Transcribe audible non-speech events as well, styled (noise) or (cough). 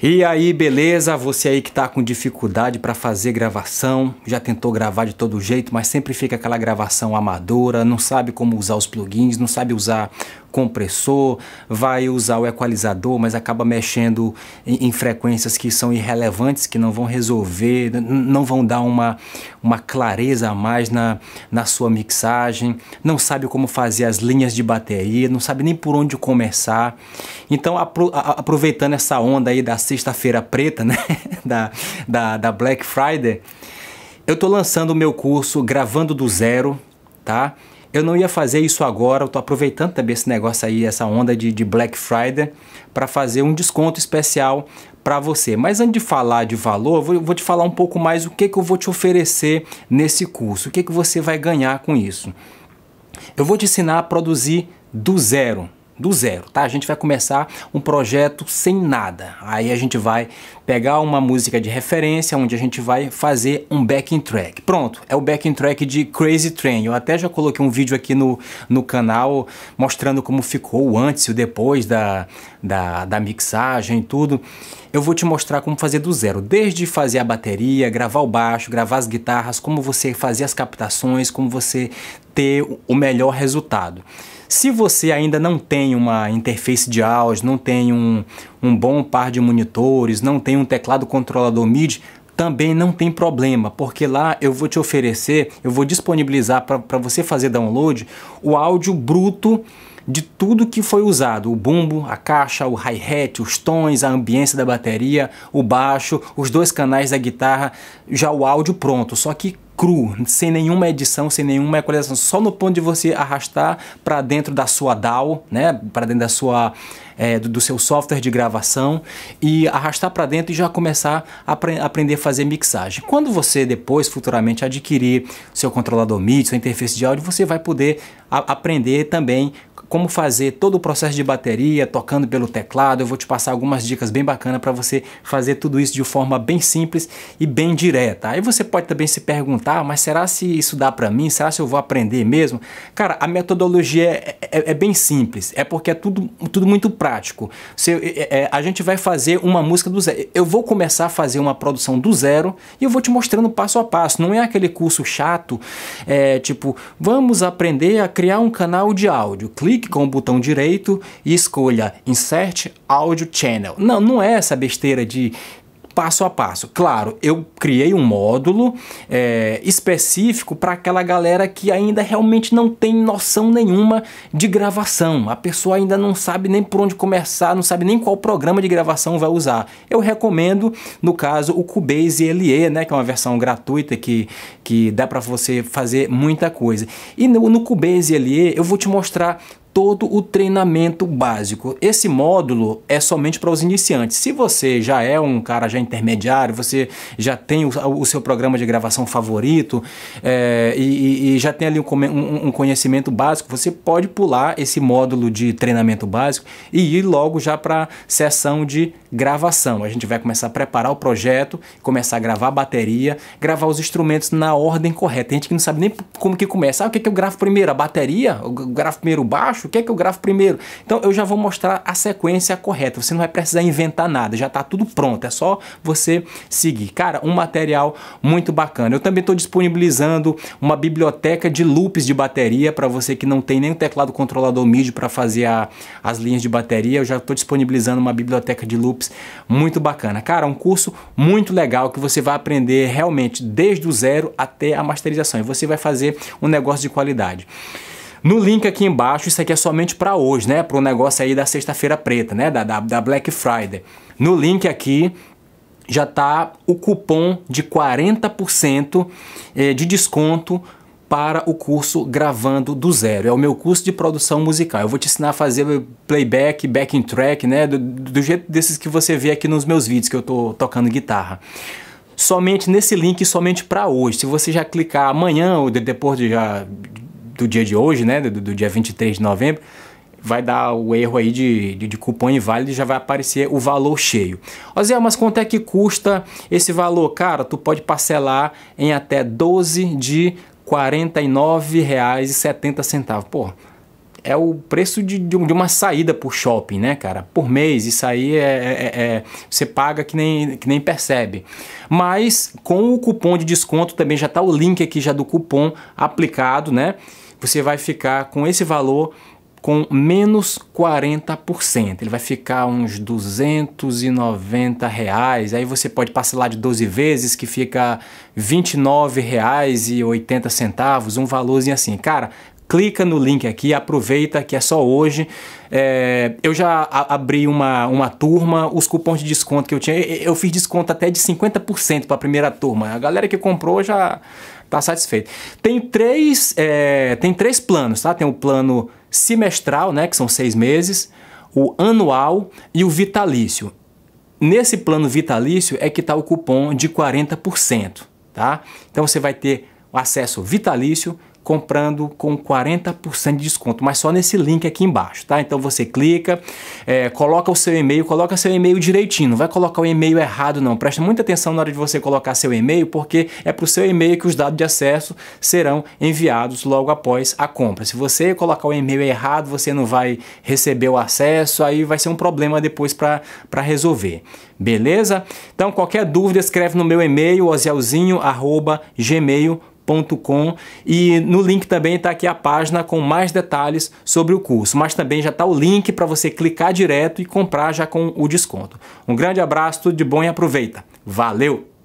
E aí, beleza? Você aí que tá com dificuldade para fazer gravação, já tentou gravar de todo jeito, mas sempre fica aquela gravação amadora, não sabe como usar os plugins, não sabe usar compressor, vai usar o equalizador, mas acaba mexendo em, em frequências que são irrelevantes, que não vão resolver, não vão dar uma, uma clareza a mais na, na sua mixagem, não sabe como fazer as linhas de bateria, não sabe nem por onde começar. Então, apro, a, aproveitando essa onda aí da sexta-feira preta, (laughs) né? da, da, da Black Friday, eu estou lançando o meu curso Gravando do Zero, tá? eu não ia fazer isso agora, eu tô aproveitando também esse negócio aí, essa onda de, de Black Friday, para fazer um desconto especial para você. Mas antes de falar de valor, eu vou, eu vou, te falar um pouco mais o que, que eu vou te oferecer nesse curso, o que, que você vai ganhar com isso. Eu vou te ensinar a produzir do zero, do zero, tá? A gente vai começar um projeto sem nada. Aí a gente vai pegar uma música de referência, onde a gente vai fazer um backing track. Pronto, é o backing track de Crazy Train. Eu até já coloquei um vídeo aqui no, no canal mostrando como ficou o antes e o depois da, da, da mixagem e tudo. Eu vou te mostrar como fazer do zero, desde fazer a bateria, gravar o baixo, gravar as guitarras, como você fazer as captações, como você ter o melhor resultado. Se você ainda não tem uma interface de áudio, não tem um, um bom par de monitores, não tem um teclado controlador MIDI, também não tem problema, porque lá eu vou te oferecer, eu vou disponibilizar para você fazer download o áudio bruto de tudo que foi usado: o bumbo, a caixa, o hi-hat, os tons, a ambiência da bateria, o baixo, os dois canais da guitarra, já o áudio pronto. Só que cru, sem nenhuma edição, sem nenhuma equalização, só no ponto de você arrastar para dentro da sua DAW, né, para dentro da sua é, do, do, seu software de gravação e arrastar para dentro e já começar a aprender a fazer mixagem. Quando você depois futuramente adquirir seu controlador MIDI, sua interface de áudio, você vai poder aprender também como fazer todo o processo de bateria, tocando pelo teclado. Eu vou te passar algumas dicas bem bacanas para você fazer tudo isso de forma bem simples e bem direta. Aí você pode também se perguntar, mas será se isso dá para mim? Será se eu vou aprender mesmo? Cara, a metodologia é, é, é bem simples, é porque é tudo, tudo muito prático. Se é, é, é, a gente vai fazer uma música do zero. Eu vou começar a fazer uma produção do zero e eu vou te mostrando passo a passo. Não é aquele curso chato, é, tipo, vamos aprender a criar um canal de áudio. Clique clique com o botão direito e escolha Insert Audio Channel. Não, não é essa besteira de passo a passo. Claro, eu criei um módulo é, específico para aquela galera que ainda realmente não tem noção nenhuma de gravação. A pessoa ainda não sabe nem por onde começar, não sabe nem qual programa de gravação vai usar. Eu recomendo, no caso, o Cubase LE, né, que é uma versão gratuita que, que dá para você fazer muita coisa. E no, no Cubase LE eu vou te mostrar todo o treinamento básico. Esse módulo é somente para os iniciantes. Se você já é um cara já intermediário, você já tem o, o seu programa de gravação favorito é, e, e, já tem ali um, um, um, conhecimento básico, você pode pular esse módulo de treinamento básico e ir logo já para a sessão de gravação. A gente vai começar a preparar o projeto, começar a gravar a bateria, gravar os instrumentos na ordem correta. Tem gente que não sabe nem como que começa. Ah, o que, que eu gravo primeiro? A bateria? Eu gravo primeiro o baixo? O que é que eu gravo primeiro? Então eu já vou mostrar a sequência correta. Você não vai precisar inventar nada, já está tudo pronto. É só você seguir. Cara, um material muito bacana. Eu também estou disponibilizando uma biblioteca de loops de bateria para você que não tem nem o teclado controlador MIDI para fazer a, as linhas de bateria. Eu já estou disponibilizando uma biblioteca de loops muito bacana. Cara, um curso muito legal que você vai aprender realmente desde o zero até a masterização. E você vai fazer um negócio de qualidade. No link aqui embaixo, isso aqui é somente para hoje, né? Para o negócio aí da sexta-feira preta, né? Da, da, da Black Friday. No link aqui já tá o cupom de 40% eh, de desconto para o curso Gravando do Zero. É o meu curso de produção musical. Eu vou te ensinar a fazer playback, backing track, né? Do, do jeito desses que você vê aqui nos meus vídeos que eu tô tocando guitarra somente nesse link, somente para hoje. Se você já clicar amanhã ou depois de já do dia de hoje, né, do, do dia 23 de novembro, vai dar o erro aí de, de, de, cupom inválido e já vai aparecer o valor cheio. Ó Zé, mas quanto é que custa esse valor? Cara, tu pode parcelar em até 12 de R$ 49,70. Pô, é o preço de, de, uma saída por shopping, né, cara? Por mês, isso aí é, é, é, é, você paga que nem, que nem percebe. Mas com o cupom de desconto também já tá o link aqui já do cupom aplicado, né? você vai ficar com esse valor com menos 40%. Ele vai ficar uns 290 reais. Aí você pode parcelar de 12 vezes, que fica R$ 29,80, um valorzinho assim. Cara, clica no link aqui, aproveita que é só hoje. É, eu já abri uma, uma turma, os cupons de desconto que eu tinha, eu fiz desconto até de 50% para a primeira turma. A galera que comprou já está satisfeita. Tem três, é, tem três planos, tá? Tem o plano semestral, né, que são seis meses, o anual e o vitalício. Nesse plano vitalício é que está o cupom de 40%, tá? Então você vai ter acesso vitalício comprando com 40% de desconto, mas só nesse link aqui embaixo, tá? Então você clica, é, coloca o seu e-mail, coloca seu e-mail direitinho, não vai colocar o e-mail errado não. Presta muita atenção na hora de você colocar seu e-mail, porque é para o seu e-mail que os dados de acesso serão enviados logo após a compra. Se você colocar o e-mail errado, você não vai receber o acesso, aí vai ser um problema depois para resolver. Beleza? Então qualquer dúvida escreve no meu e-mail ozelzinho@gmail.com com e no link também está aqui a página com mais detalhes sobre o curso, mas também já está o link para você clicar direto e comprar já com o desconto. Um grande abraço, tudo de bom e aproveita. Valeu!